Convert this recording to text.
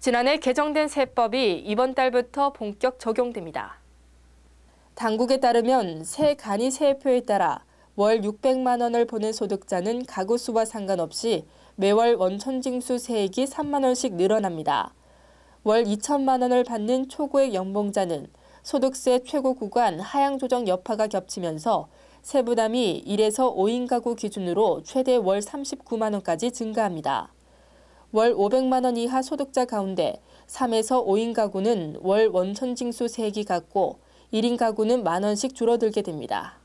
지난해 개정된 세법이 이번 달부터 본격 적용됩니다. 당국에 따르면 새 간이 세표에 따라 월 600만 원을 보낸 소득자는 가구 수와 상관없이 매월 원천징수 세액이 3만 원씩 늘어납니다. 월 2천만 원을 받는 초고액 연봉자는 소득세 최고 구간 하향 조정 여파가 겹치면서 세부담이 1에서 5인 가구 기준으로 최대 월 39만 원까지 증가합니다. 월 500만 원 이하 소득자 가운데 3에서 5인 가구는 월 원천징수 세액이 같고 1인 가구는 만 원씩 줄어들게 됩니다.